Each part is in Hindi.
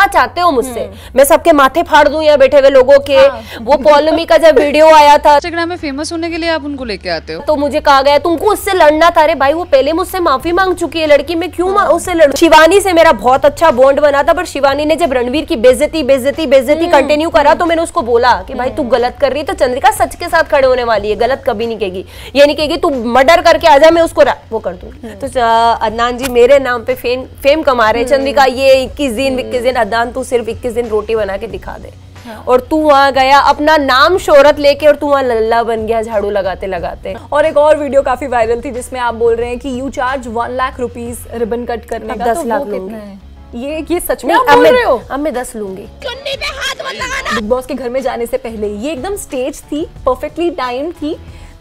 क्या चाहते हो मुझसे हम्म। मैं सबके माथे फाड़ दू या बैठे हुए लोगों के हाँ। वो पॉलमी का जब वीडियो आया था इंस्टाग्राम में फेमस होने के लिए आप उनको लेके आते हो तो मुझे कहा गया तुमको उससे लड़ना था अरे भाई वो पहले मुझसे माफी मांग चुकी है लड़की मैं क्यूँ हाँ। उससे लड़ू शिवानी से मेरा बहुत अच्छा बॉन्ड बना था पर शिवानी ने जब रणवीर की बेजती बेजती बेजती कंटिन्यू हम्म। करा तो मैंने उसको बोला की भाई तू हम्म। गलत कर रही है तो चंद्रिका सच के साथ खड़े होने वाली है गलत कभी नहीं कहेगी ये नहीं कहेगी तू मर्डर करके आ जा मैं उसको वो कर दूंगी तो अदनान जी मेरे नाम पे फेम फेम कमा रहे चंद्रिका ये इक्कीस दिन इक्कीस दिन नादान तू सिर्फ इक्कीस दिन रोटी बना के दिखा दे हाँ। और तू वहाँ गया अपना नाम शोहरत लेके और तू वहाँ लल्ला बन गया झाड़ू लगाते लगाते और एक और वीडियो काफी वायरल थी जिसमें आप बोल रहे हैं कि you charge one lakh rupees ribbon cut करने का दस तो लाख कितना ये ये सच में आप बोल रहे हो अब मैं दस लूंगी बिग बॉस के घर में जाने से पहले ये एकदम स्टेज थी परफेक्टली टाइम थी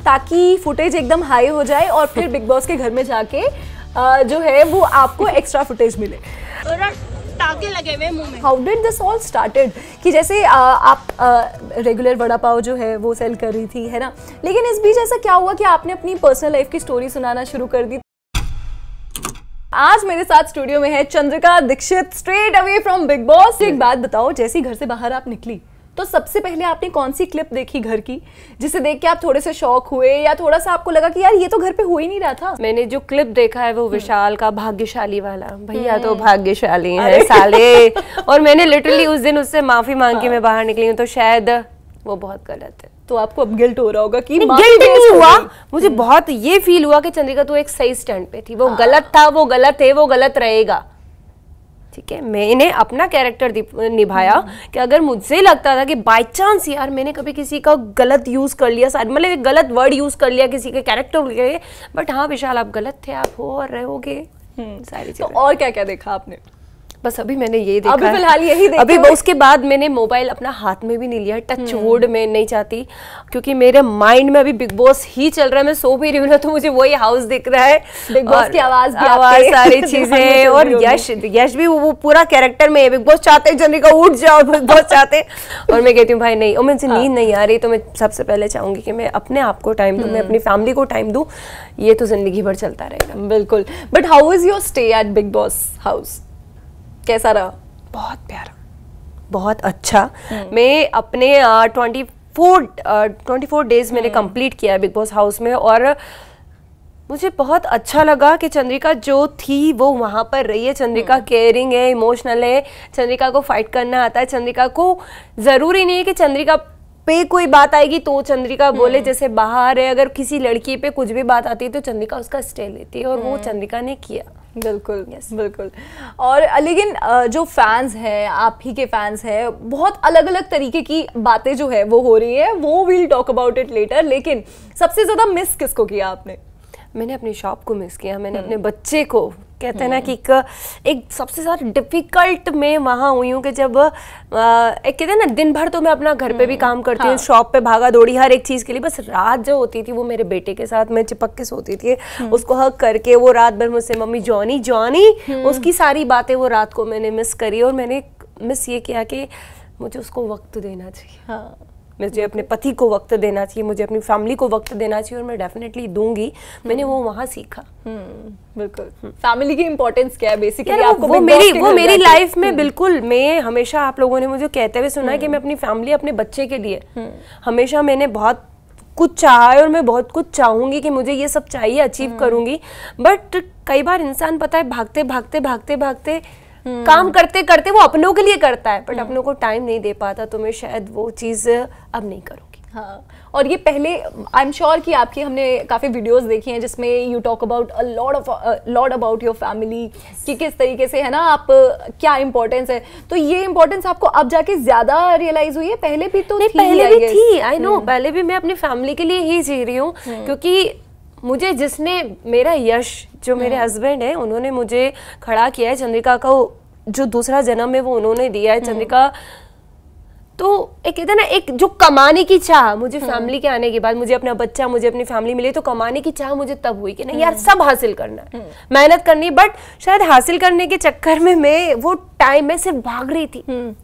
ताकि फुटेज एकदम हाई हो जाए और फिर बिग बॉस के घर में जाके जो है वो आपको एक्स्ट्रा फुटेज मिले ताके लगे हुए मुंह में how did this all started कि जैसे आ, आप रेगुलर वड़ा पाव जो है वो सेल कर रही थी है ना लेकिन इस बीच ऐसा क्या हुआ कि आपने अपनी पर्सनल लाइफ की स्टोरी सुनाना शुरू कर दी आज मेरे साथ स्टूडियो में है Chandrika Dixit straight away from Bigg Boss एक बात बताओ जैसी घर से बाहर आप निकली तो सबसे पहले आपने कौन सी क्लिप देखी घर की जिसे देख के आप थोड़े से शौक हुए या थोड़ा सा आपको लगा कि यार ये तो घर पे हो ही नहीं रहा था मैंने जो क्लिप देखा है वो हम्म। विशाल का भाग्यशाली वाला भैया तो हम्म। भाग्यशाली है साले और मैंने लिटरली उस दिन उससे माफी मांग के हाँ। मैं बाहर निकली हूँ तो शायद वो बहुत गलत है तो आपको अब गिल्ट हो रहा होगा कि गिल्ट नहीं हुआ मुझे हम्म। बहुत ये फील हुआ कि चंद्रिका तू एक सही स्टैंड पे थी वो गलत था वो गलत है वो गलत रहेगा ठीक है मैंने अपना कैरेक्टर निभाया हम्म। कि अगर मुझसे लगता था कि बाय चांस यार मैंने कभी किसी का गलत यूज़ कर लिया मतलब एक गलत वर्ड यूज़ कर लिया किसी के कैरेक्टर बट हाँ विशाल आप गलत थे आप हो और रहोगे हम्म। सारी चीज तो और क्या क्या देखा आपने बस अभी मैंने ये देखा अभी फिलहाल यही देखा अभी उसके बाद मैंने मोबाइल अपना हाथ में भी नहीं लिया टच हम्म। वोड में नहीं चाहती क्योंकि मेरे माइंड में अभी बिग बॉस ही चल रहा है मैं सो भी रही हूँ तो मुझे वही हाउस दिख रहा है बिग बॉस की आवाज आवाज सारी चीजें और यश यश भी वो पूरा कैरेक्टर में बिग बॉस चाहते जनरी का उठ जाओ बिग बॉस चाहते और मैं कहती हूँ भाई नहीं और मुझे हाँ। नींद नहीं आ रही तो मैं सबसे पहले चाहूंगी कि मैं अपने आप को टाइम दू मैं हम्म। अपनी फैमिली को टाइम दू ये तो जिंदगी भर चलता रहेगा बिल्कुल but how is your stay at Bigg Boss house कैसा रहा बहुत प्यारा बहुत अच्छा हम्म। मैं अपने twenty four twenty four days मैंने कंप्लीट हम्म। किया बिग बॉस हाउस में और मुझे बहुत अच्छा लगा कि चंद्रिका जो थी वो वहाँ पर रही है चंद्रिका केयरिंग हम्म। है इमोशनल है चंद्रिका को फाइट करना आता है चंद्रिका को ज़रूरी नहीं है कि चंद्रिका पे कोई बात आएगी तो चंद्रिका बोले जैसे बाहर है अगर किसी लड़की पे कुछ भी बात आती है तो चंद्रिका उसका स्टे लेती है और वो चंद्रिका ने किया बिल्कुल yes. बिल्कुल और लेकिन जो फैंस हैं आप ही के फैंस हैं बहुत अलग अलग तरीके की बातें जो है वो हो रही है वो we'll talk about it later लेकिन सबसे ज़्यादा मिस किसको किया आपने मैंने अपनी शॉप को मिस किया मैंने हम्म। अपने बच्चे को कहते हैं ना कि हम्म। एक, एक सबसे ज़्यादा डिफिकल्ट में वहाँ हुई हूँ कि जब एक कहते हैं ना दिन भर तो मैं अपना घर पे भी हम्म। काम करती हूँ शॉप हाँ। पे भागा दौड़ी हर एक चीज़ के लिए बस रात जो होती थी वो मेरे बेटे के साथ मैं चिपक के सोती थी उसको हक करके वो रात भर मुझसे मम्मी जॉनी जॉनी उसकी सारी बातें वो रात को मैंने मिस करी और मैंने मिस ये किया कि मुझे उसको वक्त देना चाहिए हाँ मुझे अपने पति को वक्त देना चाहिए मुझे अपनी फैमिली को वक्त देना चाहिए और मैं डेफिनेटली दूंगी मैंने वो वहाँ सीखा हम्म, बिल्कुल फैमिली की इम्पोर्टेंस क्या है बेसिकली आपको वो मेरी वो मेरी लाइफ में हम्म। बिल्कुल मैं हमेशा आप लोगों ने मुझे कहते हुए सुना है कि हम्म। मैं अपनी फैमिली अपने बच्चे के लिए हमेशा मैंने बहुत कुछ चाहा है और मैं बहुत कुछ चाहूंगी कि मुझे ये सब चाहिए अचीव करूंगी बट कई बार इंसान पता है भागते भागते भागते भागते हम्म। काम करते करते वो अपनों के लिए करता है बट हम्म। अपनों को टाइम नहीं दे पाता तो मैं शायद वो चीज़ अब नहीं करूँगी हाँ और ये पहले आई एम श्योर कि आपकी हमने काफ़ी वीडियोस देखी हैं जिसमें you talk about a of lord about your family कि किस तरीके से है ना आप क्या इंपॉर्टेंस है तो ये इंपॉर्टेंस आपको अब जाके ज़्यादा रियलाइज हुई है पहले भी तो नहीं, थी पहले भी थी आई नो हम्म। पहले भी मैं अपनी फैमिली के लिए ही जी रही हूँ क्योंकि मुझे जिसने मेरा यश जो मेरे हस्बैंड है उन्होंने मुझे खड़ा किया है चंद्रिका को जो दूसरा जन्म है वो उन्होंने दिया है हम्म। चंद्रिका तो एक कहते ना एक जो कमाने की चाह मुझे फैमिली हम्म। के आने के बाद मुझे अपना बच्चा मुझे अपनी फैमिली मिली तो कमाने की चाह मुझे तब हुई कि नहीं यार हम्म। सब हासिल करना है मेहनत करनी बट शायद हासिल करने के चक्कर में मैं वो टाइम में सिर्फ भाग रही थी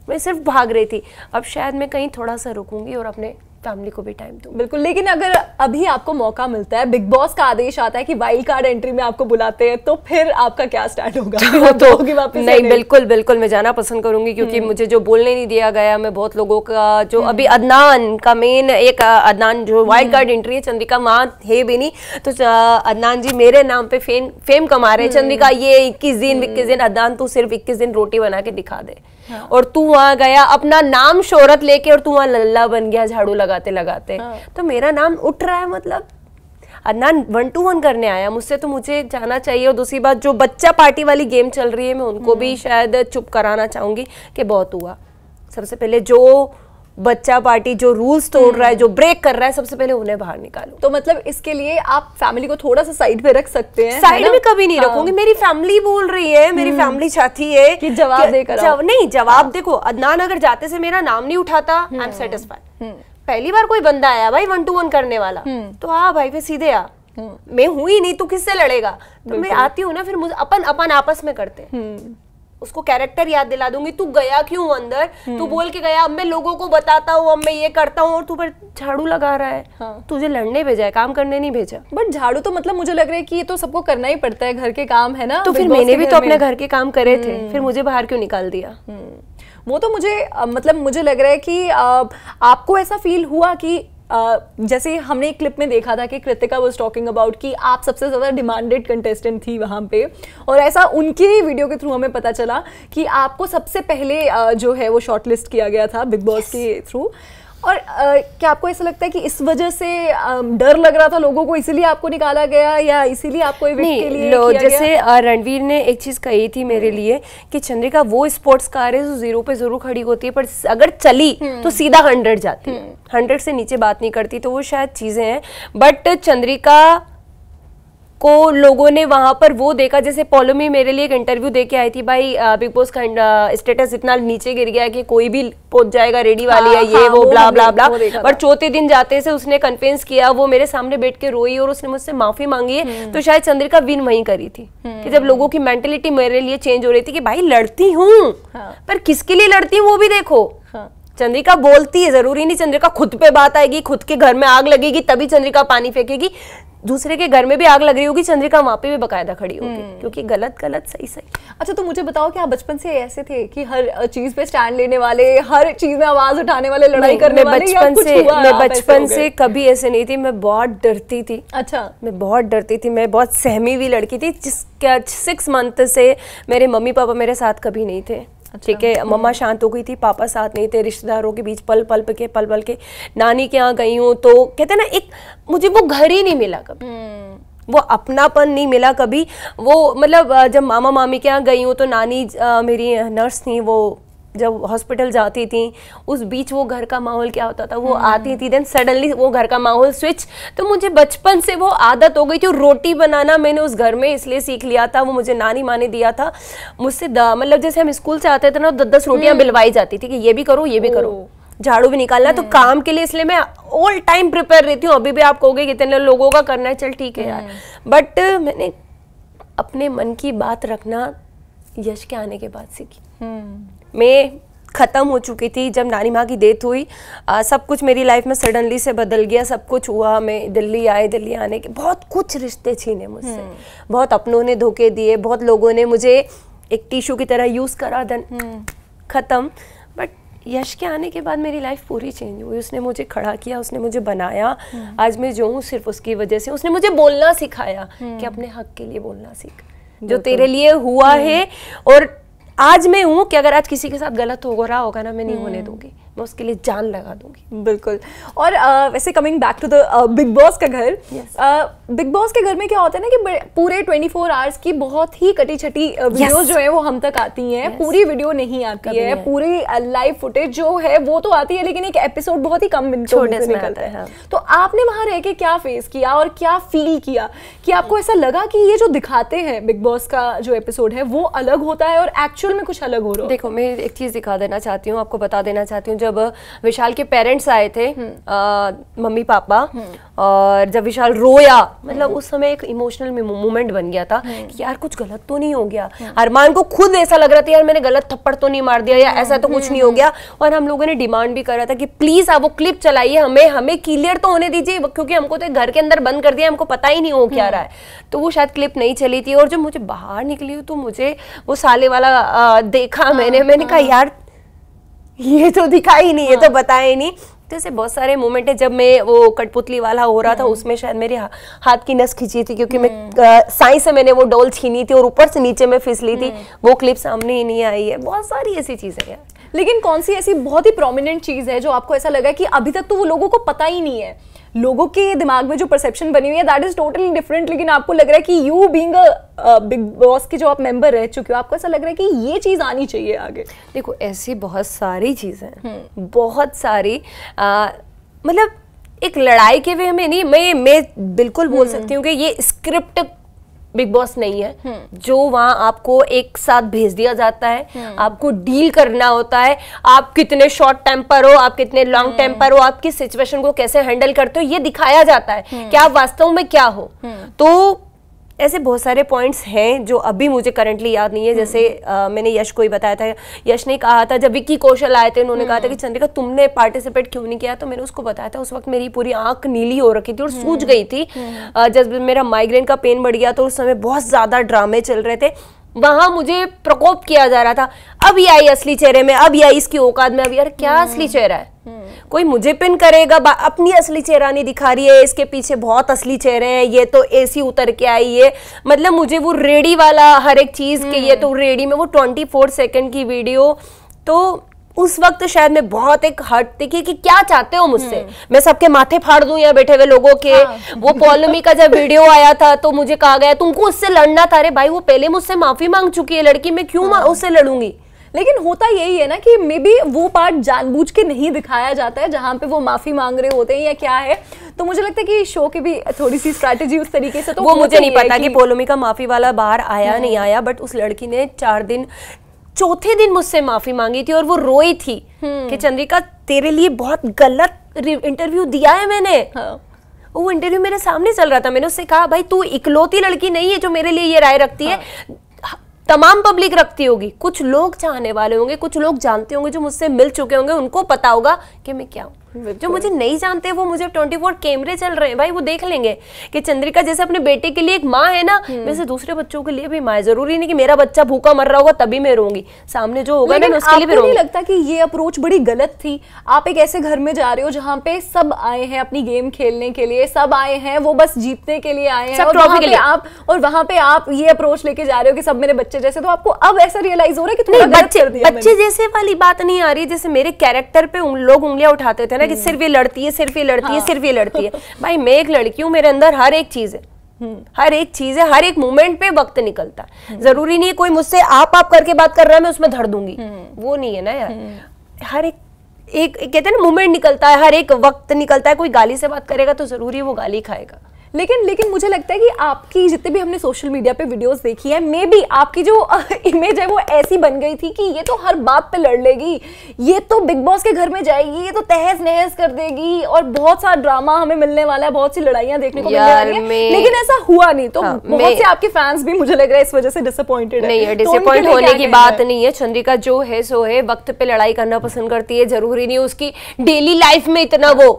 मैं सिर्फ भाग रही थी अब शायद मैं कहीं थोड़ा सा रुकूंगी और अपने फैमिली को भी टाइम दो बिल्कुल लेकिन अगर अभी आपको मौका मिलता है बिग बॉस का आदेश आता है कि वाइल्ड कार्ड एंट्री में आपको बुलाते हैं तो फिर आपका क्या स्टैंड होगा तो, तो वापस नहीं बिल्कुल बिल्कुल मैं जाना पसंद करूंगी क्योंकि हम्म। मुझे जो बोलने नहीं दिया गया मैं बहुत लोगों का जो हम्म। अभी अदनान का मेन एक अदनान जो वाइल्ड कार्ड एंट्री है चंद्रिका माँ है भी नहीं तो अदनान जी मेरे नाम पे फेम फेम कमा रहे हैं चंद्रिका हम्म। ये इक्कीस दिन इक्कीस दिन अदनान तू सिर्फ इक्कीस दिन रोटी बना के दिखा दे हाँ। और तू वहां गया अपना नाम शोहरत लेके और तू वहां लल्ला बन गया झाड़ू लगाते लगाते हाँ। तो मेरा नाम उठ रहा है मतलब अदनान वन टू वन करने आया मुझसे तो मुझे जाना चाहिए और दूसरी बात जो बच्चा पार्टी वाली गेम चल रही है मैं उनको भी हाँ। शायद चुप कराना चाहूंगी कि बहुत हुआ सबसे पहले जो बच्चा पार्टी जो रूल्स तोड़ रहा है हम्म। जो ब्रेक कर रहा है सबसे पहले उन्हें बाहर निकालो तो मतलब इसके लिए आप फैमिली को थोड़ा सा साइड पे रख सकते हैं साइड में कभी नहीं हाँ। रखोगे मेरी फैमिली बोल रही है मेरी फैमिली हम्म। चाहती है कि जवाब देकर जव, नहीं जवाब हाँ। देखो अदनान अगर जाते से मेरा नाम नहीं उठाता आई एम सेटिस्फाइड पहली बार कोई बंदा आया भाई वन टू वन करने वाला हम्म। तो आ भाई फिर सीधे आ मैं हुई नहीं तू किससे लड़ेगा तो मैं आती हूँ ना फिर मुझे अपन अपन आपस में करते हैं उसको कैरेक्टर याद दिला दूंगी तू गया क्यों अंदर तू हम्म। बोल के गया अब मैं लोगों को बताता हूँ अब मैं ये करता हूँ और तू पर झाड़ू लगा रहा है हाँ। तुझे लड़ने भेजा है काम करने नहीं भेजा बट झाड़ू तो मतलब मुझे लग रहा है कि ये तो सबको करना ही पड़ता है घर के काम है ना तो फिर मैंने भी तो अपने घर के काम करे थे हम्म। फिर मुझे बाहर क्यों निकाल दिया हम्म। वो तो मुझे मतलब मुझे लग रहा है कि आपको ऐसा फील हुआ कि जैसे हमने एक क्लिप में देखा था कि कृतिका वॉज टॉकिंग अबाउट कि आप सबसे ज़्यादा डिमांडेड कंटेस्टेंट थी वहाँ पे और ऐसा उनके ही वीडियो के थ्रू हमें पता चला कि आपको सबसे पहले जो है वो शॉर्टलिस्ट किया गया था बिग बॉस yes. के थ्रू और आ, क्या आपको ऐसा लगता है कि इस वजह से आ, डर लग रहा था लोगों को इसीलिए आपको निकाला गया या इसीलिए आपको इवेंट के लिए किया जैसे रणवीर ने एक चीज़ कही थी मेरे हम्म। लिए कि चंद्रिका वो स्पोर्ट्स कार है जो जीरो पे जरूर खड़ी होती है पर अगर चली तो हम्म। सीधा हंड्रेड जाती है हंड्रेड हम्म। से नीचे बात नहीं करती तो वो शायद चीज़ें हैं बट चंद्रिका को लोगों ने वहाँ पर वो देखा जैसे पोलोमी मेरे लिए एक इंटरव्यू दे के आई थी भाई बिग बॉस का स्टेटस इतना नीचे गिर गया कि कोई भी पहुंच जाएगा रेडी हाँ, वाली है ये हाँ, वो वो ब्ला ब्ला ब्ला और चौथे दिन जाते से उसने कन्फेंस किया वो मेरे सामने बैठ के रोई और उसने मुझसे माफी मांगी है हम्म। तो शायद चंद्रिका विन वहीं करी थी कि जब हम्म। लोगों की मेंटेलिटी मेरे लिए चेंज हो रही थी कि भाई लड़ती हूँ हाँ। पर किसके लिए लड़ती हूँ वो भी देखो हाँ। चंद्रिका बोलती है जरूरी नहीं चंद्रिका खुद पे बात आएगी खुद के घर में आग लगेगी तभी चंद्रिका पानी फेंकेगी दूसरे के घर में भी आग लग रही होगी चंद्रिका वहाँ पे भी बकायदा खड़ी होगी हम्म। क्योंकि गलत गलत सही सही अच्छा तो मुझे बताओ कि आप बचपन से ऐसे थे कि हर चीज पे स्टैंड लेने वाले हर चीज में आवाज उठाने वाले लड़ाई करने मैं वाले बचपन से मैं बचपन से कभी ऐसे नहीं थी मैं बहुत डरती थी अच्छा मैं बहुत डरती थी मैं बहुत सहमी हुई लड़की थी जिसके सिक्स मंथ से मेरे मम्मी पापा मेरे साथ कभी नहीं थे अच्छा। ठीक है मम्मा शांत हो गई थी पापा साथ नहीं थे रिश्तेदारों के बीच पल पल के पल पल के नानी के यहाँ गई हूँ तो कहते ना एक मुझे वो घर ही नहीं मिला कभी हम्म। वो अपनापन नहीं मिला कभी वो मतलब जब मामा मामी के यहाँ गई हूँ तो नानी आ, मेरी नर्स थी वो जब हॉस्पिटल जाती थी उस बीच वो घर का माहौल क्या होता था वो हम्म। आती थी देन सडनली वो घर का माहौल स्विच तो मुझे बचपन से वो आदत हो गई थी रोटी बनाना मैंने उस घर में इसलिए सीख लिया था वो मुझे नानी माँ ने दिया था मुझसे मतलब जैसे हम स्कूल से आते थे ना दस दस हम्म। रोटियाँ बिलवाई जाती थी कि ये भी करो ये भी करो झाड़ू भी निकालना तो हम्म। काम के लिए इसलिए मैं ऑल टाइम प्रिपेयर रहती हूँ अभी भी आप कहोगे कितने लोगों का करना है चल ठीक है यार बट मैंने अपने मन की बात रखना यश के आने के बाद सीखी में ख़त्म हो चुकी थी जब नानी माँ की डेथ हुई आ, सब कुछ मेरी लाइफ में सडनली से बदल गया सब कुछ हुआ मैं दिल्ली आए दिल्ली आने के बहुत कुछ रिश्ते छीने मुझसे हम्म। बहुत अपनों ने धोखे दिए बहुत लोगों ने मुझे एक टिश्यू की तरह यूज़ करा दन ख़त्म बट यश के आने के बाद मेरी लाइफ पूरी चेंज हुई उसने मुझे खड़ा किया उसने मुझे बनाया हम्म। आज मैं जो हूँ सिर्फ उसकी वजह से उसने मुझे बोलना सिखाया कि हम्म। अपने हक के लिए बोलना सीख जो तेरे लिए हुआ है और आज मैं हूँ कि अगर आज किसी के साथ गलत हो रहा होगा ना मैं नहीं होने हम्म। दूंगी मैं उसके लिए जान लगा दूंगी बिल्कुल और आ, वैसे coming back to the Bigg Boss का घर बिग बॉस के घर में क्या होता है ना कि पूरे 24 फोर आवर्स की बहुत ही कटी छटी वीडियो yes. जो है वो हम तक आती हैं yes. पूरी वीडियो नहीं आती है, है पूरी लाइव फुटेज जो है वो तो आती है लेकिन एक एपिसोड बहुत ही कम निकलता है हाँ। तो आपने वहाँ रह के क्या फेस किया और क्या फील किया कि आपको ऐसा लगा कि ये जो दिखाते हैं बिग बॉस का जो एपिसोड है वो अलग होता है और एक्चुअल में कुछ अलग हो रहा है देखो मैं एक चीज़ दिखा देना चाहती हूँ आपको बता देना चाहती हूँ जब विशाल के पेरेंट्स आए थे हम्म। मम्मी पापा हम्म। और जब विशाल रोया मतलब हम्म। उस समय एक इमोशनल मोमेंट बन गया था कि यार कुछ गलत तो नहीं हो गया अरमान को खुद ऐसा लग रहा था यार मैंने गलत थप्पड़ तो नहीं मार दिया या ऐसा तो कुछ नहीं हो गया और हम लोगों ने डिमांड भी करा था कि प्लीज आप वो क्लिप चलाइए हमें हमें क्लियर तो होने दीजिए क्योंकि हमको तो घर के अंदर बंद कर दिया हमको पता ही नहीं हो क्या रहा है तो वो शायद क्लिप नहीं चली थी और जब मुझे बाहर निकली तो मुझे वो साले वाला देखा मैंने हाँ, मैंने कहा हाँ। यार ये तो दिखाई नहीं हाँ। ये तो हाँ। बताया ही नहीं तो ऐसे बहुत सारे मोमेंट है जब मैं वो कठपुतली वाला हो रहा था हम्म। उसमें शायद मेरे हा, हाथ की नस खींची थी क्योंकि मैं हम्म। साई से मैंने वो डोल छीनी थी और ऊपर से नीचे में फिसली थी हम्म। वो क्लिप सामने ही नहीं आई है बहुत सारी ऐसी चीजें यार लेकिन कौन सी ऐसी बहुत ही प्रोमिनेंट चीज़ है जो आपको ऐसा लगा कि अभी तक तो वो लोगों को पता ही नहीं है लोगों के दिमाग में जो परसेप्शन बनी हुई है दैट इज़ टोटली डिफरेंट लेकिन आपको लग रहा है कि यू बींग बिग बॉस के जो आप मेंबर रह चुके हो आपको ऐसा लग रहा है कि ये चीज़ आनी चाहिए आगे देखो ऐसी बहुत सारी चीज़ें हैं हम्म। बहुत सारी मतलब एक लड़ाई के वे में नहीं मैं मैं बिल्कुल बोल हम्म। सकती हूँ कि ये स्क्रिप्ट बिग बॉस नहीं है हम्म। जो वहाँ आपको एक साथ भेज दिया जाता है हम्म। आपको डील करना होता है आप कितने शॉर्ट टाइम पर हो आप कितने लॉन्ग टाइम पर हो आप किस सिचुएशन को कैसे हैंडल करते हो ये दिखाया जाता है हम्म। कि आप वास्तव में क्या हो तो ऐसे बहुत सारे पॉइंट्स हैं जो अभी मुझे करंटली याद नहीं है हम्म। जैसे आ, मैंने यश को ही बताया था यश ने कहा था जब विक्की कौशल आए थे उन्होंने कहा था हम्म। कि चंद्रिका तुमने पार्टिसिपेट क्यों नहीं किया तो मैंने उसको बताया था उस वक्त मेरी पूरी आंख नीली हो रखी थी और सूझ हम्म। गई थी जब मेरा माइग्रेन का पेन बढ़ गया तो उस समय बहुत ज़्यादा ड्रामे चल रहे थे वहां मुझे प्रकोप किया जा रहा था अब ये आई असली चेहरे में अब ये आई इसकी औकात में अब यार क्या असली चेहरा है कोई मुझे पिन करेगा अपनी असली चेहरा नहीं दिखा रही है इसके पीछे बहुत असली चेहरे हैं ये तो एसी उतर के आई है मतलब मुझे वो रेडी वाला हर एक चीज के ये तो हम्म। रेडी में वो ट्वेंटी फोर सेकेंड की वीडियो तो उस वक्त शायद मैं बहुत एक हट दिखी कि, क्या चाहते हो मुझसे हम्म। मैं सबके माथे फाड़ दूं या बैठे हुए लोगों के हाँ। वो पॉलोमी का जब वीडियो आया था तो मुझे कहा गया तुमको उससे लड़ना था अरे भाई वो पहले मुझसे माफी मांग चुकी है लड़की मैं क्यों हाँ। उससे लड़ूंगी लेकिन होता यही है ना कि मे बी वो पार्ट जानबूझ के नहीं दिखाया जाता है जहाँ पे वो माफ़ी मांग रहे होते हैं या क्या है तो मुझे लगता है कि शो की भी थोड़ी सी स्ट्रैटेजी उस तरीके से तो वो मुझे नहीं पता कि पोलोमी का माफ़ी वाला बाहर आया हम्म। नहीं आया बट उस लड़की ने चार दिन चौथे दिन मुझसे माफ़ी मांगी थी और वो रोई थी हम्म। कि चंद्रिका तेरे लिए बहुत गलत इंटरव्यू दिया है मैंने हाँ। वो इंटरव्यू मेरे सामने चल रहा था मैंने उससे कहा भाई तू इकलौती लड़की नहीं है जो मेरे लिए ये राय रखती हाँ। है तमाम पब्लिक रखती होगी कुछ लोग चाहने वाले होंगे कुछ लोग जानते होंगे जो मुझसे मिल चुके होंगे उनको पता होगा कि मैं क्या हूं जो मुझे नहीं जानते वो मुझे 24 कैमरे चल रहे हैं भाई वो देख लेंगे कि चंद्रिका जैसे अपने बेटे के लिए एक माँ है ना हम्म। वैसे दूसरे बच्चों के लिए भी माँ जरूरी नहीं कि मेरा बच्चा भूखा मर रहा होगा तभी मैं रोंगी सामने जो होगा ना उसके लिए नहीं लगता कि ये अप्रोच बड़ी गलत थी आप एक ऐसे घर में जा रहे हो जहाँ पे सब आए हैं अपनी गेम खेलने के लिए सब आए हैं वो बस जीतने के लिए आए हैं और आप और वहाँ पे आप ये अप्रोच लेके जा रहे हो कि सब मेरे बच्चे जैसे तो आपको अब ऐसा रियलाइज हो रहा है कि बच्चे जैसे वाली बात नहीं आ रही जैसे मेरे कैरेक्टर पे लोग उंगलियां उठाते थे ना है कि सिर्फ ये लड़ती है सिर्फ ये लड़ती है हाँ। सिर्फ ये लड़ती है भाई मैं एक लड़की हूँ मेरे अंदर हर एक चीज़ है हर एक चीज है हर एक मोमेंट पे वक्त निकलता है जरूरी नहीं है कोई मुझसे आप आप करके बात कर रहा है मैं उसमें धर दूंगी वो नहीं है ना यार हर एक एक कहते हैं ना मोमेंट निकलता है हर एक वक्त निकलता है कोई गाली से बात करेगा तो जरूरी वो गाली खाएगा लेकिन लेकिन मुझे लगता है कि आपकी जितने भी हमने सोशल मीडिया पे वीडियोस देखी है मे बी आपकी जो इमेज है वो ऐसी बन गई थी कि ये तो हर बात पे लड़ लेगी ये तो बिग बॉस के घर में जाएगी ये तो तहस नहस कर देगी और बहुत सारा ड्रामा हमें मिलने वाला है बहुत सी लड़ाइयां देखने को मिलने वाली है लेकिन ऐसा हुआ नहीं तो हाँ, बहुत से आपके फैंस भी मुझे लग रहा है इस वजह से डिसअपॉइंटेड नहीं तो है डिसअपॉइंट होने की बात नहीं है चंद्रिका जो है सो है वक्त पे लड़ाई करना पसंद करती है जरूरी नहीं उसकी डेली लाइफ में इतना वो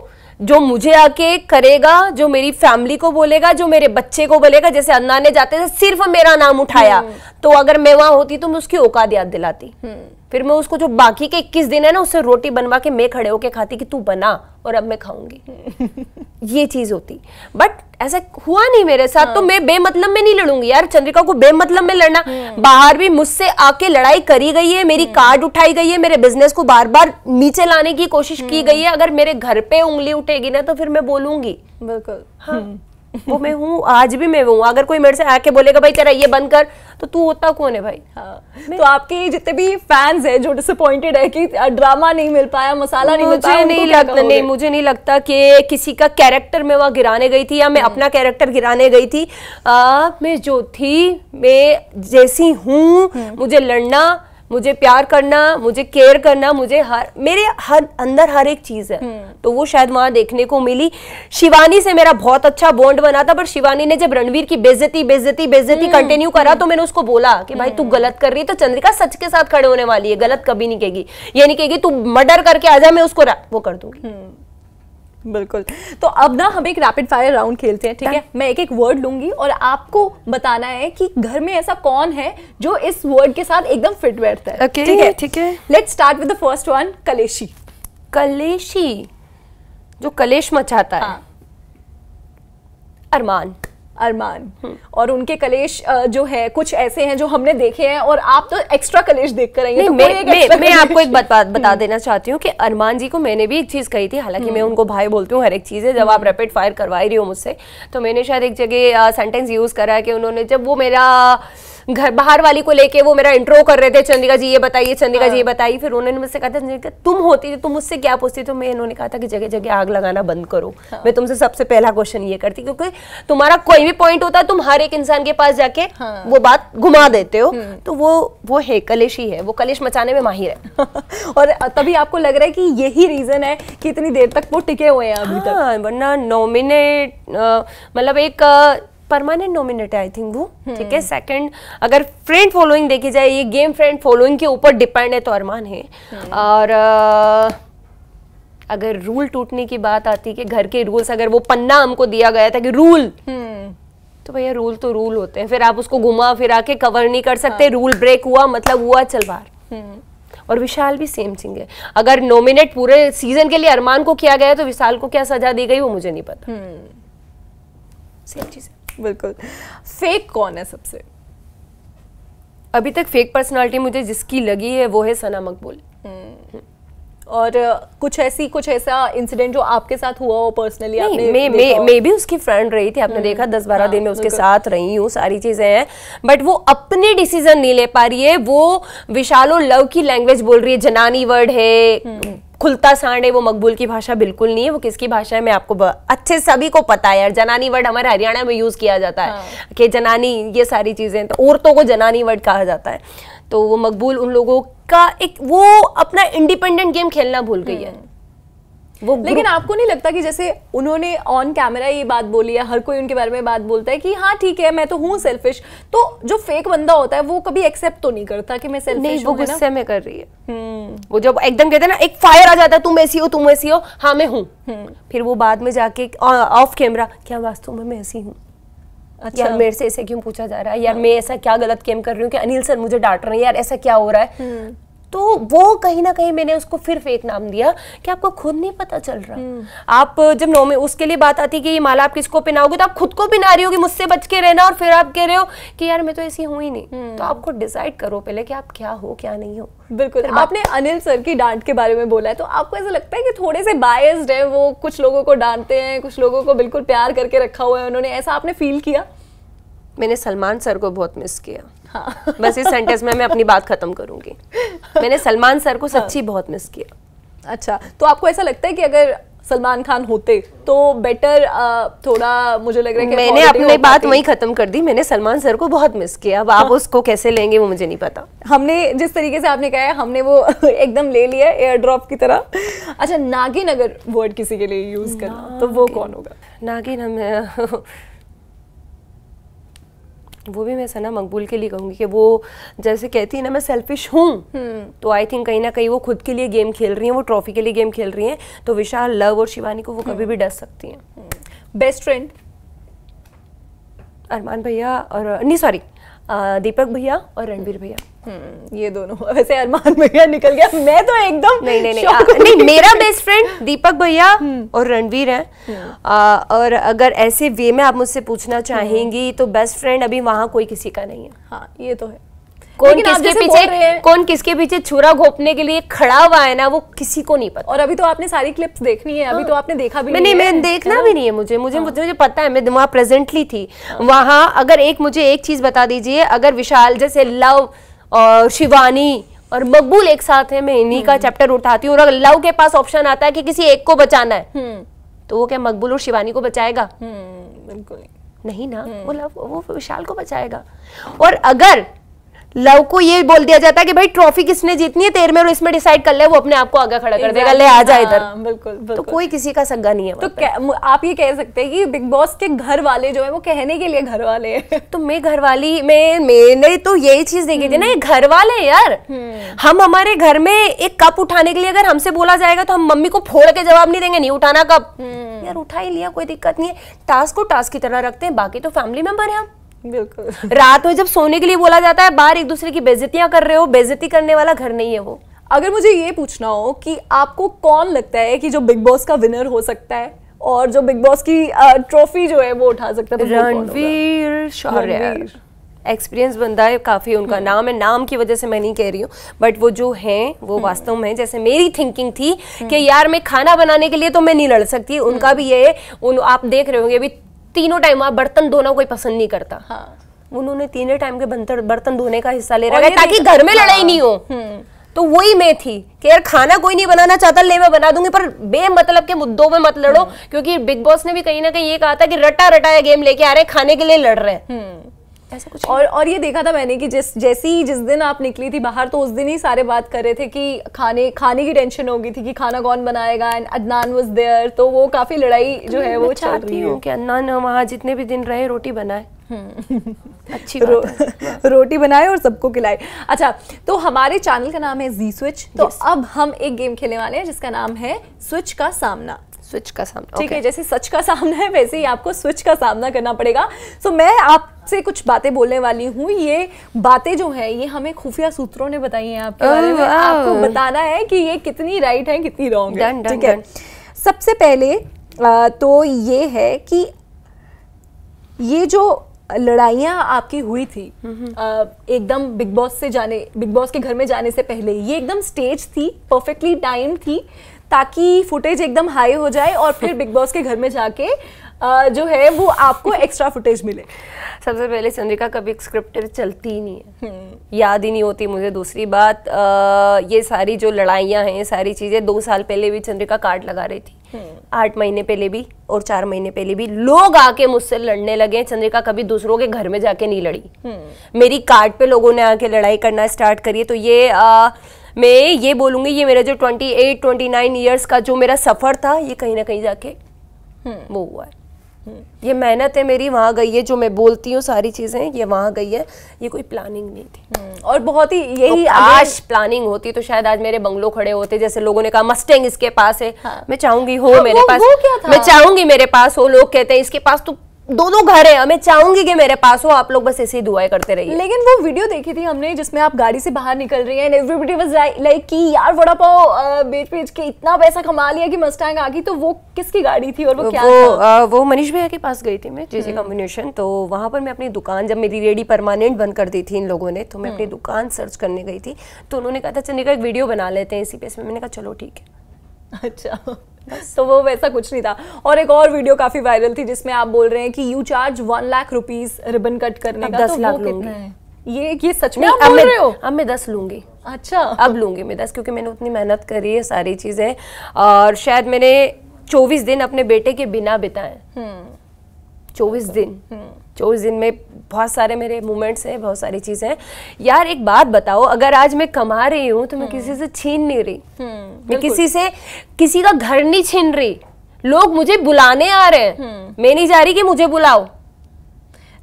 जो मुझे आके करेगा जो मेरी फैमिली को बोलेगा जो मेरे बच्चे को बोलेगा जैसे अन्ना ने जाते थे सिर्फ मेरा नाम उठाया हम्म। तो अगर मैं वहां होती तो मैं उसकी औकात याद दिलाती हम्म। फिर मैं उसको जो बाकी के इक्कीस दिन है ना उससे रोटी बनवा के मैं खड़े होके खाती कि तू बना और अब मैं खाऊंगी ये चीज होती बट ऐसा हुआ नहीं मेरे साथ तो हाँ। तो मैं बेमतलब में नहीं लड़ूंगी यार चंद्रिका को बेमतलब में लड़ना हाँ। बाहर भी मुझसे आके लड़ाई करी गई है मेरी कार्ड हाँ। उठाई गई है मेरे बिजनेस को बार बार नीचे लाने की कोशिश की हाँ। गई है अगर मेरे घर पे उंगली उठेगी ना तो फिर मैं बोलूंगी बिल्कुल हाँ हम्म। वो मैं हूँ आज भी मैं हूँ अगर कोई मेरे से आके बोलेगा भाई तेरा ये बंद कर तो तू होता कौन है भाई हाँ। तो आपके जितने भी फैंस हैं जो डिसअपॉइंटेड है कि ड्रामा नहीं मिल पाया मसाला नहीं मिल पाया मुझे नहीं लगता नहीं मुझे नहीं लगता कि किसी का कैरेक्टर में वह गिराने गई थी या मैं हम्म। अपना कैरेक्टर गिराने गई थी मैं जो थी मैं जैसी हूँ हम्म। मुझे लड़ना मुझे प्यार करना मुझे केयर करना मुझे हर मेरे हर अंदर हर एक चीज है हम्म। तो वो शायद वहां देखने को मिली शिवानी से मेरा बहुत अच्छा बॉन्ड बना था पर शिवानी ने जब रणवीर की बेजती बेजती बेजती कंटिन्यू हम्म। करा हम्म। तो मैंने उसको बोला कि भाई तू गलत कर रही है तो चंद्रिका सच के साथ खड़े होने वाली है गलत कभी नहीं कहेगी ये नहीं कहेगी तू मर्डर करके आ जा मैं उसको वो कर दूंगी बिल्कुल तो अब ना हम एक रैपिड फायर राउंड खेलते हैं ठीक है मैं एक एक वर्ड लूंगी और आपको बताना है कि घर में ऐसा कौन है जो इस वर्ड के साथ एकदम फिट बैठता है ठीक है ठीक है let's start with the first one कलेशी कलेशी जो कलेश मचाता है हाँ. अरमान अरमान हम्म। और उनके कलेश जो है कुछ ऐसे हैं जो हमने देखे हैं और आप तो एक्स्ट्रा कलेश देख कर आई तो मैं, मैं, मैं आपको एक बात बता देना चाहती हूँ कि अरमान जी को मैंने भी एक चीज़ कही थी हालांकि मैं हम्म। उनको भाई बोलती हूँ हर एक चीज़ है जब आप रैपिड हम्म। फायर करवा रही हो मुझसे तो मैंने शायद एक जगह सेंटेंस यूज़ करा है कि उन्होंने जब वो मेरा घर बाहर वाली को लेके वो मेरा इंट्रो कर रहे थे चंद्रिका जी ये बताइए चंद्रिका जी ये हाँ। बताइए फिर उन्होंने मुझसे कहा था चंद्रिका तुम होती थी तो तुम मुझसे क्या पूछती तो मैं इन्होंने कहा था कि जगह जगह आग लगाना बंद करो हाँ। मैं तुमसे सबसे पहला क्वेश्चन ये करती क्योंकि तुम्हारा कोई भी पॉइंट होता है तुम हर एक इंसान के पास जाके हाँ। वो बात घुमा देते हो हम्म। तो वो वो है कलेश ही है वो कलेश मचाने में माहिर है और तभी आपको लग रहा है कि यही रीजन है कि इतनी देर तक वो टिके हुए हैं अभी तक वरना नॉमिनेट मतलब एक परमानेंट नॉमिनेट है आई थिंक वो hmm. ठीक है सेकंड अगर फ्रेंड फॉलोइंग देखी जाए ये गेम फ्रेंड फॉलोइंग के ऊपर डिपेंड है तो अरमान है hmm. और अगर रूल टूटने की बात आती है कि घर के रूल्स अगर वो पन्ना हमको दिया गया था कि रूल hmm. तो भैया रूल तो रूल होते हैं फिर आप उसको घुमा फिरा के कवर नहीं कर सकते हाँ। रूल ब्रेक हुआ मतलब हुआ चल बाहर और विशाल भी सेम थिंग है अगर नॉमिनेट पूरे सीजन के लिए अरमान को किया गया तो विशाल को क्या सजा दी गई वो मुझे नहीं पता सेम चीज़ बिल्कुल फेक कौन है सबसे अभी तक फेक पर्सनालिटी मुझे जिसकी लगी है वो है सना मकबूल हम्म। और कुछ ऐसी कुछ ऐसा इंसिडेंट जो आपके साथ हुआ हो पर्सनली आपने मैं मैं भी उसकी फ्रेंड रही थी आपने हम्म। देखा दस बारह हाँ, दिन में उसके साथ रही हूँ सारी चीज़ें हैं बट वो अपने डिसीजन नहीं ले पा रही है वो विशालो लव की लैंग्वेज बोल रही है जनानी वर्ड है हम्म। खुलता सांड है वो मकबूल की भाषा बिल्कुल नहीं है वो किसकी भाषा है मैं आपको अच्छे सभी को पता है यार जनानी वर्ड हमारे हरियाणा में यूज़ किया जाता है हाँ। कि जनानी ये सारी चीज़ें तो औरतों को जनानी वर्ड कहा जाता है तो वो मकबूल उन लोगों का एक वो अपना इंडिपेंडेंट गेम खेलना भूल गई है हम्म। वो लेकिन आपको नहीं लगता कि जैसे उन्होंने ऑन कैमरा ये बात बोली है हर कोई उनके बारे में बात बोलता है कि हाँ ठीक है मैं तो हूँ सेल्फिश तो जो फेक बंदा होता है वो कभी एक्सेप्ट तो नहीं करता कि मैं सेल्फिश नहीं वो गुस्से में कर रही है हम्म। वो जब एकदम कहते हैं ना एक फायर आ जाता है तुम ऐसी हो तुम ऐसी हो हाँ मैं हूँ हम्म। फिर वो बाद में जाके ऑफ कैमरा क्या वास्तव में मैं ऐसी हूँ अच्छा यार मेरे से ऐसे क्यों पूछा जा रहा है यार मैं ऐसा क्या गलत केम कर रही हूँ कि अनिल सर मुझे डांट रहे हैं यार ऐसा क्या हो रहा है हम्म। तो वो कहीं ना कहीं मैंने उसको फिर फेक नाम दिया कि आपको खुद नहीं पता चल रहा हम्म। आप जब नौ में उसके लिए बात आती कि ये माला आप किसको पहनाओगे तो आप खुद को पहना रही होगी मुझसे बच के रहना और फिर आप कह रहे हो कि यार मैं तो ऐसी हूँ ही नहीं हम्म। तो आपको डिसाइड करो पहले कि आप क्या हो क्या नहीं हो बिल्कुल आप... आपने अनिल सर की डांट के बारे में बोला है तो आपको ऐसा लगता है कि थोड़े से बायस्ड है वो कुछ लोगों को डांटते हैं कुछ लोगों को बिल्कुल प्यार करके रखा हुआ है उन्होंने ऐसा आपने फील किया मैंने सलमान सर को बहुत मिस किया हाँ। बस इस सेंटेंस में मैं अपनी बात खत्म करूंगी मैंने सलमान सर को सच्ची हाँ। बहुत मिस किया अच्छा तो आपको ऐसा लगता है कि अगर सलमान खान होते तो बेटर थोड़ा मुझे लग रहा है मैंने अपनी बात वही खत्म कर दी मैंने सलमान सर को बहुत मिस किया अब आप हाँ। उसको कैसे लेंगे वो मुझे नहीं पता हमने जिस तरीके से आपने कहा है हमने वो एकदम ले लिया एयर ड्रॉप की तरह अच्छा नागिन अगर वर्ड किसी के लिए यूज करना तो वो कौन होगा नागिन हमें वो भी मैं सना मकबूल के लिए कहूँगी कि वो जैसे कहती है ना मैं सेल्फिश हूँ हम्म। तो आई थिंक कहीं ना कहीं वो खुद के लिए गेम खेल रही हैं वो ट्रॉफी के लिए गेम खेल रही हैं तो विशाल लव और शिवानी को वो कभी हम्म। भी डस सकती हैं बेस्ट हम्म। फ्रेंड अरमान भैया और नहीं सॉरी दीपक भैया और रणबीर भैया हम्म, ये दोनों वैसे अरमान भैया निकल गया मैं तो एकदम नहीं नहीं नहीं, आ, नहीं मेरा बेस्ट फ्रेंड दीपक भैया हम्म। और रणवीर आ, हम्म। और अगर ऐसे वे में आप मुझसे पूछना चाहेंगी तो बेस्ट फ्रेंड अभी वहाँ कोई किसी का नहीं है हाँ ये तो है कौन किसके पीछे कौन किसके पीछे छुरा घोपने के लिए खड़ा हुआ है ना वो किसी को नहीं पता और अभी तो आपने सारी क्लिप्स देखनी है अभी तो हाँ। आपने देखा भी नहीं मैं देखना भी नहीं है मुझे मुझे हाँ। मुझे पता है मैं दिमाग प्रेजेंटली थी हाँ। वहाँ अगर एक मुझे एक चीज बता दीजिए अगर विशाल जैसे लव और शिवानी और मकबूल एक साथ है मैं इन्हीं का चैप्टर हम्म। उठाती हूँ और अगर लव के पास ऑप्शन आता है कि किसी एक को बचाना है हम्म। तो वो क्या मकबूल और शिवानी को बचाएगा हम्म, बिल्कुल नहीं ना वो लव वो विशाल को बचाएगा और अगर लव को ये बोल दिया जाता है कि भाई ट्रॉफी किसने जीतनी है में और इसमें डिसाइड कर ले वो अपने आप को आगे खड़ा कर देगा ले आ जाए इधर बिल्कुल, हाँ, बिल्कुल तो कोई किसी का सग्गा नहीं है तो आप ये कह सकते हैं कि बिग बॉस के घर वाले जो है वो कहने के लिए घर वाले हैं तो मैं घर वाली में मैंने तो यही चीज देखी थी ना ये घर वाले यार हम्म। हम हमारे घर में एक कप उठाने के लिए अगर हमसे बोला जाएगा तो हम मम्मी को फोड़ के जवाब नहीं देंगे नहीं उठाना कप हम्म। यार उठा ही लिया कोई दिक्कत नहीं है टास्क को टास्क की तरह रखते हैं बाकी तो फैमिली मेंबर है हम बिल्कुल रात में जब सोने के लिए बोला जाता है बाहर एक दूसरे की बेजतियां कर रहे हो बेजती करने वाला घर नहीं है वो अगर मुझे ये पूछना हो कि आपको कौन लगता है कि जो बिग बॉस का विनर हो सकता है और जो बिग बॉस की ट्रॉफी जो है वो उठा सकता है तो रणवीर शौर्य एक्सपीरियंस बंदा है काफ़ी उनका हम्म। नाम है नाम की वजह से मैं नहीं कह रही हूँ बट वो जो है वो हम्म। वास्तव में जैसे मेरी थिंकिंग थी कि हम्म। यार मैं खाना बनाने के लिए तो मैं नहीं लड़ सकती उनका भी ये उन आप देख रहे होंगे अभी तीनों टाइम आप बर्तन धोना कोई पसंद नहीं करता हाँ। उन्होंने तीनों टाइम के बर्तन धोने का हिस्सा ले रखा है ताकि घर में लड़ाई हाँ। नहीं हो हम्म। तो वही मैं थी कि यार खाना कोई नहीं बनाना चाहता ले मैं बना दूंगी पर बेमतलब के मुद्दों में मत लड़ो हम्म। क्योंकि बिग बॉस ने भी कहीं ना कहीं ये कहा था कि रटा रटा ये गेम लेके आ रहे खाने के लिए लड़ रहे हैं हम्म। ऐसा कुछ और और ये देखा था मैंने कि जिस जैसे ही जिस दिन आप निकली थी बाहर तो उस दिन ही सारे बात कर रहे थे कि खाने खाने की टेंशन हो गई थी कि खाना कौन बनाएगा एंड अदनान वाज देयर तो वो काफी लड़ाई तो जो है वो चाहती हूँ कि अदनान वहाँ जितने भी दिन रहे रोटी बनाए हम्म। अच्छी रो, रोटी बनाए और सबको खिलाए अच्छा तो हमारे चैनल का नाम है जी स्विच तो अब हम एक गेम खेलने वाले हैं जिसका नाम है स्विच का सामना स्विच का सामना ठीक okay. है जैसे सच का सामना है वैसे ही आपको स्विच का सामना करना पड़ेगा सो so, मैं आप से कुछ बातें बोलने वाली हूँ ये बातें जो है ये हमें खुफिया सूत्रों ने बताई हैं आपके बारे में आपको बताना है कि ये कितनी राइट है कितनी रॉन्ग है ठीक है सबसे पहले तो ये है कि ये जो लड़ाइयाँ आपकी हुई थी एकदम बिग बॉस से जाने बिग बॉस के घर में जाने से पहले ये एकदम स्टेज थी परफेक्टली टाइम थी ताकि फुटेज एकदम हाई हो जाए और फिर बिग बॉस के घर में जाके जो है वो आपको एक्स्ट्रा फुटेज मिले सबसे पहले चंद्रिका कभी स्क्रिप्टेड चलती ही नहीं है हम्म। याद ही नहीं होती मुझे दूसरी बात आ, ये सारी जो लड़ाइयाँ हैं सारी चीज़ें दो साल पहले भी चंद्रिका कार्ड लगा रही थी हम्म। आठ महीने पहले भी और चार महीने पहले भी लोग आके मुझसे लड़ने लगे चंद्रिका कभी दूसरों के घर में जाके नहीं लड़ी हम्म। मेरी कार्ड पे लोगों ने आके लड़ाई करना स्टार्ट करी तो ये आ, मैं ये बोलूंगी ये मेरा जो 28, 29 इयर्स का जो मेरा सफ़र था ये कहीं ना कहीं जाके वो हुआ है ये मेहनत है मेरी वहाँ गई है जो मैं बोलती हूँ सारी चीज़ें ये वहाँ गई है ये कोई प्लानिंग नहीं थी हम्म। और बहुत ही तो यही तो आज प्लानिंग होती तो शायद आज मेरे बंगलो खड़े होते जैसे लोगों ने कहा मस्टेंग इसके पास है हाँ। मैं चाहूंगी हो हाँ, मेरे वो, पास वो क्या था? मैं चाहूंगी मेरे पास हो लोग कहते हैं इसके पास तो दोनों घर है मैं चाहूंगी कि मेरे पास हो आप लोग बस ऐसे ही दुआएं करते रहिए लेकिन वो वीडियो देखी थी हमने जिसमें आप गाड़ी से बाहर निकल रही हैं एंड वाज लाइक कि यार वड़ा पाओ बेच बेच के इतना पैसा कमा लिया कि मस्टैंग आ गई तो वो किसकी गाड़ी थी और वो क्या वो, आ, वो मनीष भैया के पास गई थी मैं जैसे कॉम्बिनेशन हम्म। तो वहां पर मैं अपनी दुकान जब मेरी रेडी परमानेंट बंद कर दी थी इन लोगों ने तो मैं अपनी हम्म। दुकान सर्च करने गई थी तो उन्होंने कहा था चंडीगढ़ एक वीडियो बना लेते हैं इसी पे मैंने कहा चलो ठीक है अच्छा तो वो वैसा कुछ नहीं था और एक और वीडियो काफी वायरल थी जिसमें आप बोल रहे हैं कि you charge one lakh rupees ribbon cut करने का दस तो लाख कितना है ये ये सच में आप बोल रहे हो अब मैं दस लूंगी अच्छा अब लूंगी मैं दस क्योंकि मैंने उतनी मेहनत करी है सारी चीजें और शायद मैंने चौबीस दिन अपने बेटे के बिना बिताए हम्म। चौबीस दिन हम्म। जो उस दिन में बहुत सारे मेरे मोमेंट्स हैं बहुत सारी चीज़ें हैं यार एक बात बताओ अगर आज मैं कमा रही हूँ तो मैं किसी हम्म। से छीन नहीं रही हम्म, मैं किसी से किसी का घर नहीं छीन रही लोग मुझे बुलाने आ रहे हैं हम्म। मैं नहीं जा रही कि मुझे बुलाओ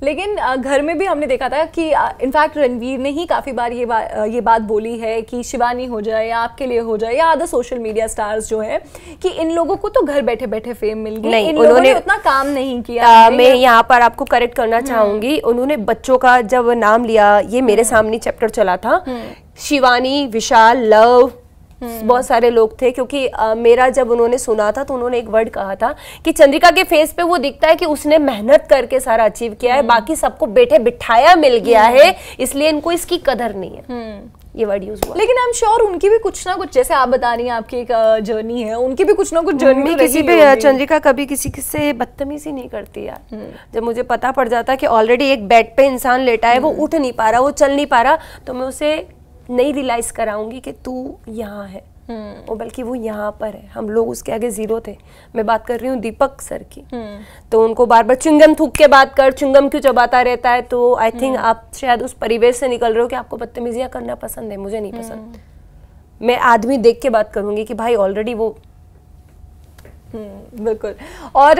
लेकिन घर में भी हमने देखा था कि इनफैक्ट रणवीर ने ही काफ़ी बार ये बात ये बात बोली है कि शिवानी हो जाए या आपके लिए हो जाए या अदर सोशल मीडिया स्टार्स जो है कि इन लोगों को तो घर बैठे बैठे फेम मिल गई नहीं उन्होंने उतना काम नहीं किया आ, मैं यहाँ पर आपको करेक्ट करना हम्म। चाहूंगी उन्होंने बच्चों का जब नाम लिया ये मेरे हम्म। सामने चैप्टर चला था हम्म। शिवानी विशाल लव हम्म। बहुत सारे लोग थे क्योंकि आ, मेरा जब उन्होंने सुना था तो उन्होंने एक वर्ड कहा था कि चंद्रिका के फेस पे वो दिखता है कि उसने मेहनत करके सारा अचीव किया है हम्म। बाकी सबको बेटे बिठाया मिल गया हम्म। है इसलिए इनको इसकी कदर नहीं है ये वर्ड यूज हुआ लेकिन आई एम श्योर उनकी भी कुछ ना कुछ जैसे आप बता रही हैं आपकी एक जर्नी है उनकी भी कुछ ना कुछ जर्नी तो किसी भी चंद्रिका कभी किसी से बदतमीजी नहीं करती यार जब मुझे पता पड़ जाता कि ऑलरेडी एक बेड पे इंसान लेटा है वो उठ नहीं पा रहा वो चल नहीं पा रहा तो मैं उसे नहीं रियलाइज कराऊंगी कि तू यहाँ है Hmm. बल्कि वो यहाँ पर है हम लोग उसके आगे जीरो थे मैं बात कर रही हूँ दीपक सर की hmm. तो उनको बार बार चुंगम थूक के बात कर चुंगम क्यों चबाता रहता है तो आई थिंक hmm. आप शायद उस परिवेश से निकल रहे हो कि आपको बदतमीजियाँ करना पसंद है मुझे नहीं पसंद हम्म। मैं आदमी देख के बात करूंगी कि भाई ऑलरेडी वो हम्म, बिल्कुल और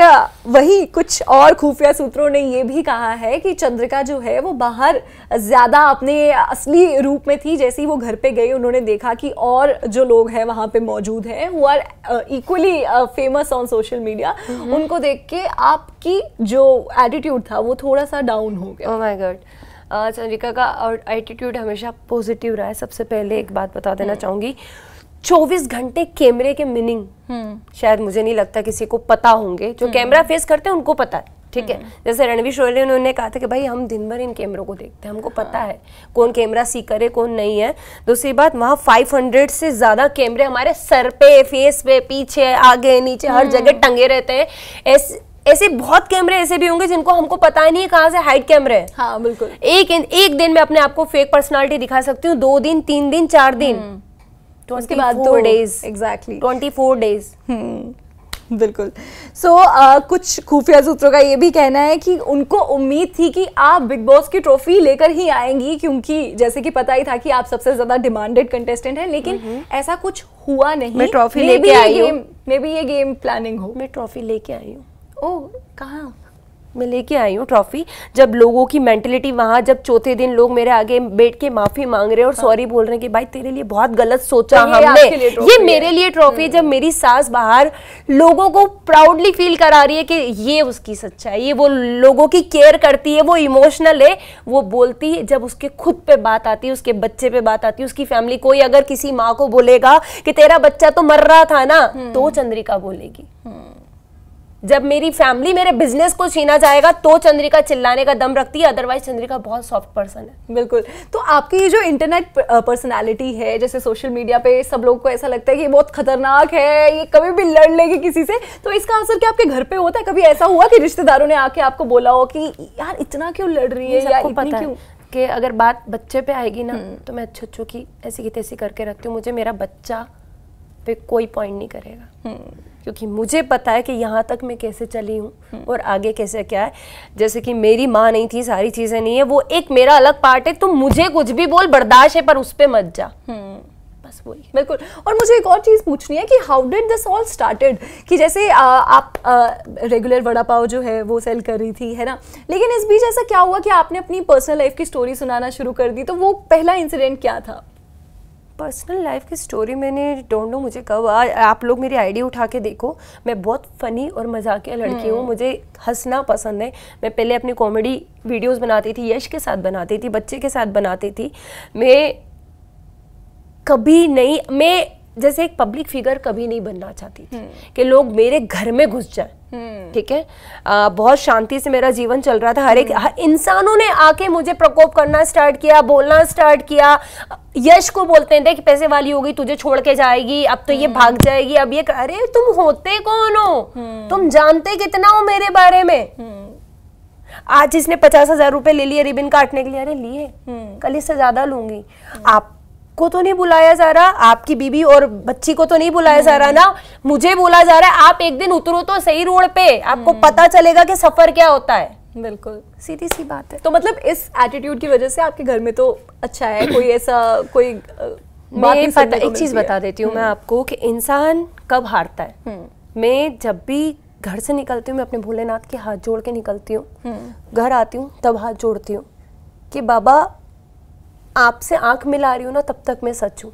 वही कुछ और खुफिया सूत्रों ने ये भी कहा है कि चंद्रिका जो है वो बाहर ज़्यादा अपने असली रूप में थी जैसे ही वो घर पे गई उन्होंने देखा कि और जो लोग हैं वहाँ पे मौजूद हैं वो are equally famous on social media उनको देख के आपकी जो एटीट्यूड था वो थोड़ा सा डाउन हो गया माय oh गॉड चंद्रिका का एटीट्यूड हमेशा पॉजिटिव रहा है सबसे पहले एक बात बता देना हम्म। चाहूँगी 24 घंटे कैमरे के मीनिंग हम्म। शायद मुझे नहीं लगता किसी को पता होंगे जो हम्म। कैमरा फेस करते हैं उनको पता है ठीक है हम्म। जैसे रणवीर शोले उन्होंने कहा था कि भाई हम दिन भर इन कैमरों को देखते हैं हमको पता है कौन कैमरा सीकर है कौन नहीं है दूसरी बात वहाँ 500 से ज़्यादा कैमरे हमारे सर पे फेस पे पीछे आगे नीचे हर जगह टंगे रहते हैं ऐसे ऐसे बहुत कैमरे ऐसे भी होंगे जिनको हमको पता नहीं है कहाँ से हाइट कैमरे हाँ बिल्कुल एक एक दिन में अपने आपको फेक पर्सनालिटी दिखा सकती हूँ दो दिन तीन दिन चार दिन उसके बाद तो days exactly twenty four days बिल्कुल सो so, uh, कुछ खुफिया सूत्रों का ये भी कहना है कि उनको उम्मीद थी कि आप बिग बॉस की ट्रॉफी लेकर ही आएंगी क्योंकि जैसे कि पता ही था कि आप सबसे ज्यादा डिमांडेड कंटेस्टेंट हैं लेकिन हम्म, हम्म. ऐसा कुछ हुआ नहीं मैं ट्रॉफी लेके आई हूँ मे बी ये गेम प्लानिंग हो मैं ट्रॉफी लेके आई हूँ ओ कहाँ मैं लेके आई हूँ ट्रॉफी जब लोगों की मेंटेलिटी वहाँ जब चौथे दिन लोग मेरे आगे बैठ के माफी मांग रहे हैं और हाँ। सॉरी बोल रहे हैं कि भाई तेरे लिए बहुत गलत सोचा हाँ, हमने ये, ये मेरे लिए ट्रॉफी जब हम्म। मेरी सास बाहर लोगों को प्राउडली फील करा रही है कि ये उसकी सच्चाई ये वो लोगों की केयर करती है वो इमोशनल है वो बोलती है जब उसके खुद पे बात आती है उसके बच्चे पे बात आती है उसकी फैमिली कोई अगर किसी माँ को बोलेगा कि तेरा बच्चा तो मर रहा था ना हम्म। तो चंद्रिका बोलेगी हम्म। जब मेरी फैमिली मेरे बिजनेस को छीना जाएगा तो चंद्रिका चिल्लाने का दम रखती है अदरवाइज चंद्रिका बहुत सॉफ्ट पर्सन है बिल्कुल तो आपकी ये जो इंटरनेट पर्सनालिटी है जैसे सोशल मीडिया पे सब लोग को ऐसा लगता है कि ये बहुत खतरनाक है ये कभी भी लड़ लेगी किसी से तो इसका असर क्या आपके घर पे होता है कभी ऐसा हुआ कि रिश्तेदारों ने आके आपको बोला हो कि यार इतना क्यों लड़ रही है आपको पता क्यों कि अगर बात बच्चे पे आएगी ना हम्म। तो मैं अच्छो अच्छो की ऐसी की तैसी करके रखती हूँ मुझे मेरा बच्चा पे कोई पॉइंट नहीं करेगा हम्म। क्योंकि मुझे पता है कि यहाँ तक मैं कैसे चली हूँ हम्म। और आगे कैसे क्या है जैसे कि मेरी माँ नहीं थी सारी चीज़ें नहीं है वो एक मेरा अलग पार्ट है तुम तो मुझे कुछ भी बोल बर्दाश्त है पर उस पर मत जा हम्म। बस वही बिल्कुल और मुझे एक और चीज़ पूछनी है कि how did this all started कि जैसे आ, आप रेगुलर वड़ा पाव जो है वो सेल कर रही थी है ना लेकिन इस बीच ऐसा क्या हुआ कि आपने अपनी पर्सनल लाइफ की स्टोरी सुनाना शुरू कर दी तो वो पहला इंसिडेंट क्या था पर्सनल लाइफ की स्टोरी मैंने डोंट नो मुझे कब आप लोग मेरी आईडी उठा के देखो मैं बहुत फ़नी और मजाकिया लड़की हूँ हम्म। मुझे हंसना पसंद है मैं पहले अपनी कॉमेडी वीडियोस बनाती थी यश के साथ बनाती थी बच्चे के साथ बनाती थी मैं कभी नहीं मैं जैसे एक पब्लिक फिगर कभी नहीं बनना चाहती थी हम्म। कि लोग मेरे घर में घुस जाए हम्म। ठीक है आ, बहुत शांति से मेरा जीवन चल रहा था हर एक हम्म। इंसानों ने आके मुझे प्रकोप करना स्टार्ट किया बोलना स्टार्ट किया यश को बोलते थे कि पैसे वाली हो गई तुझे छोड़ के जाएगी अब तो ये भाग जाएगी अब ये अरे तुम होते कौन हो तुम जानते कितना हो मेरे बारे में आज इसने पचास हजार रुपए ले लिए रिबिन काटने के लिए अरे लिए कल इससे ज्यादा लूंगी आप को तो नहीं बुलाया जा रहा आपकी बीबी और बच्ची को तो नहीं बुलाया जा रहा ना मुझे बोला जा रहा है आप एक दिन उतरो तो सही रोड पे आपको हम्म। पता चलेगा कि सफर क्या होता है बिल्कुल सीधी सी बात है तो मतलब इस एटीट्यूड की वजह से आपके घर में तो अच्छा है कोई ऐसा कोई मैं पता एक चीज बता देती हूँ मैं हम्म। आपको कि इंसान कब हारता है हम्म। मैं जब भी घर से निकलती हूँ मैं अपने भोलेनाथ के हाथ जोड़ के निकलती हूँ घर आती हूँ तब हाथ जोड़ती हूँ कि बाबा आपसे आंख मिला रही हूँ ना तब तक मैं सच हूँ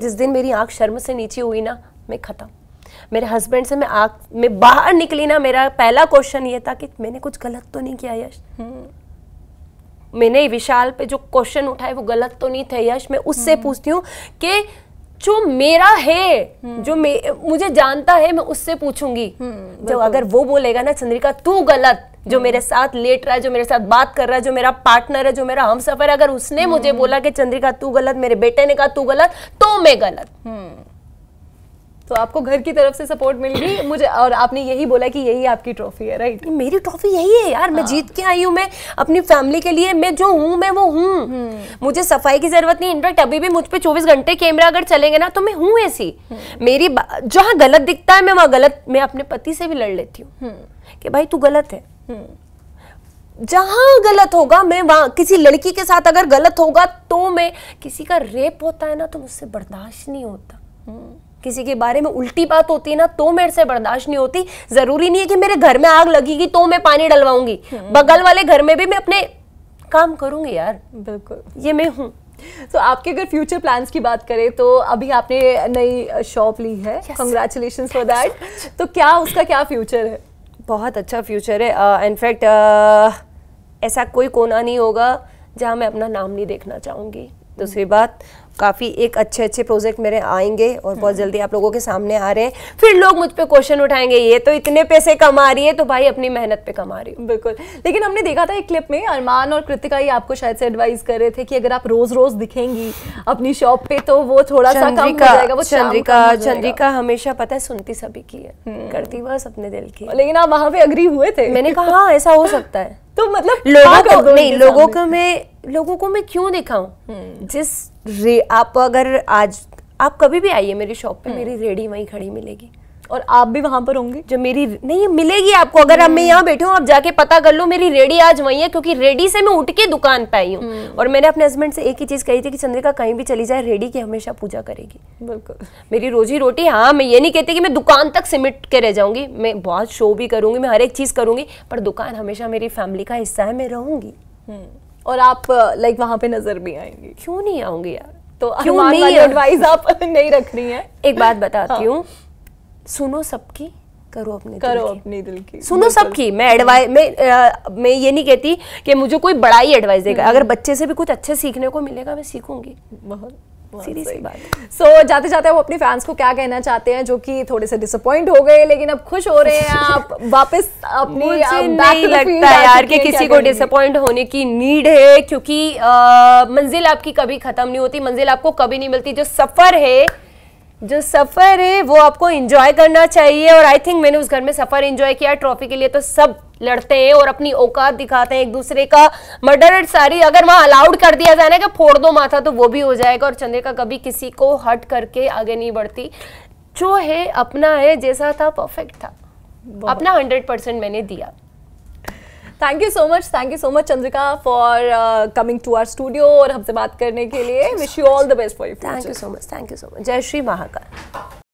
जिस दिन मेरी आंख शर्म से नीचे हुई ना मैं खत्म मेरे हस्बैंड से मैं आग में बाहर निकली ना मेरा पहला क्वेश्चन ये था कि मैंने कुछ गलत तो नहीं किया यश हम्म। मैंने विशाल पे जो क्वेश्चन उठाए वो गलत तो नहीं थे यश मैं उससे हम्म। पूछती हूँ कि जो मेरा है हम्म। जो मुझे जानता है मैं उससे पूछूंगी जब अगर वो बोलेगा ना चंद्रिका तू गलत जो मेरे साथ लेट रहा है जो मेरे साथ बात कर रहा है जो मेरा पार्टनर है जो मेरा हम सफर है अगर उसने हम्म। मुझे बोला कि चंद्रिका तू गलत मेरे बेटे ने कहा तू गलत तो मैं गलत हम्म। तो आपको घर की तरफ से सपोर्ट मिल गई मुझे और आपने यही बोला कि यही आपकी ट्रॉफी है राइट मेरी ट्रॉफी यही है यार मैं हाँ। जीत के आई हूँ मैं अपनी फैमिली के लिए मैं जो हूँ मैं वो हूँ हम्म। मुझे सफाई की जरूरत नहीं इनफैक्ट अभी भी मुझ पर चौबीस घंटे कैमरा अगर चलेंगे ना तो मैं हूँ ऐसी मेरी जहाँ गलत दिखता है मैं वहाँ गलत मैं अपने पति से भी लड़ लेती हूँ कि भाई तू गलत है जहां गलत होगा मैं वहां किसी लड़की के साथ अगर गलत होगा तो मैं किसी का रेप होता है ना तो मुझसे बर्दाश्त नहीं होता किसी के बारे में उल्टी बात होती है ना तो मेरे से बर्दाश्त नहीं होती जरूरी नहीं है कि मेरे घर में आग लगेगी तो मैं पानी डलवाऊंगी बगल वाले घर में भी मैं अपने काम करूंगी यार बिल्कुल ये मैं हूँ तो so, आपके अगर फ्यूचर प्लान्स की बात करें तो अभी आपने नई शॉप ली है कंग्रेचुलेशन फॉर दैट तो क्या उसका क्या फ्यूचर है बहुत अच्छा फ्यूचर है इनफैक्ट uh, uh, ऐसा कोई कोना नहीं होगा जहाँ मैं अपना नाम नहीं देखना चाहूँगी दूसरी बात काफ़ी एक अच्छे अच्छे प्रोजेक्ट मेरे आएंगे और बहुत हम्म। जल्दी आप लोगों के सामने आ रहे हैं फिर लोग मुझ पर क्वेश्चन उठाएंगे ये तो इतने पैसे कमा रही है तो भाई अपनी मेहनत पे कमा रही हूँ बिल्कुल लेकिन हमने देखा था एक क्लिप में अरमान और कृतिका ही आपको शायद से एडवाइस कर रहे थे कि अगर आप रोज रोज दिखेंगी अपनी शॉप पे तो वो थोड़ा सा कम हो जाएगा वो चंद्रिका चंद्रिका हमेशा पता है सुनती सभी की है हम्म। करती बस अपने दिल की लेकिन आप वहाँ पे अग्री हुए थे मैंने कहा हाँ ऐसा हो सकता है तो मतलब लोगों को नहीं लोगों को मैं लोगों को मैं क्यों दिखाऊं हम्म। जिस रे आप अगर आज आप कभी भी आइए मेरी शॉप पे हम्म। मेरी रेडी वहीं खड़ी मिलेगी और आप भी वहां पर होंगे जो मेरी नहीं मिलेगी आपको अगर आप मैं हम्म। यहाँ बैठी हूँ आप जाके पता कर लो मेरी रेडी आज वही है क्योंकि रेडी से मैं उठ के दुकान पे आई हूँ और मैंने अपने हस्बैंड से एक ही चीज कही थी कि चंद्रिका कहीं भी चली जाए रेडी की हमेशा पूजा करेगी बिल्कुल मेरी रोजी रोटी हाँ मैं ये नहीं कहती कि मैं दुकान तक सिमट के रह जाऊंगी मैं बहुत शो भी करूंगी मैं हर एक चीज करूंगी पर दुकान हमेशा मेरी फैमिली का हिस्सा है मैं रहूंगी और आप लाइक uh, वहाँ पे नज़र भी आएंगी क्यों नहीं आऊँगी यार तो क्यों नहीं एडवाइस आप नहीं रख रही हैं एक बात बताती हाँ। हूँ सुनो सबकी करो अपने करो अपनी अपने दिल की सुनो सबकी मैं एडवाइस मैं uh, मैं ये नहीं कहती कि मुझे कोई बड़ा ही एडवाइस देगा हम्म। अगर बच्चे से भी कुछ अच्छे सीखने को मिलेगा मैं सीखूंगी बहुत सो so, जाते जाते वो अपने फैंस को क्या कहना चाहते हैं जो कि थोड़े से डिसअपॉइंट हो गए लेकिन अब खुश हो रहे हैं आप वापस अपनी मुझे आप नहीं लगता यार कि किसी को डिसअपॉइंट होने की नीड है क्योंकि मंजिल आपकी कभी खत्म नहीं होती मंजिल आपको कभी नहीं मिलती जो सफर है जो सफ़र है वो आपको इंजॉय करना चाहिए और आई थिंक मैंने उस घर में सफ़र इंजॉय किया ट्रॉफी के लिए तो सब लड़ते हैं और अपनी औकात दिखाते हैं एक दूसरे का मर्डर सारी अगर वहां अलाउड कर दिया जाए ना कि फोड़ दो माथा तो वो भी हो जाएगा और चंद्रिका कभी किसी को हट करके आगे नहीं बढ़ती जो है अपना है जैसा था परफेक्ट था अपना हंड्रेड परसेंट मैंने दिया thank you so much thank you so much Chandrika for coming to our studio और हमसे बात करने के लिए wish you all the best for you thank you so much thank you so much जय श्री महाकाल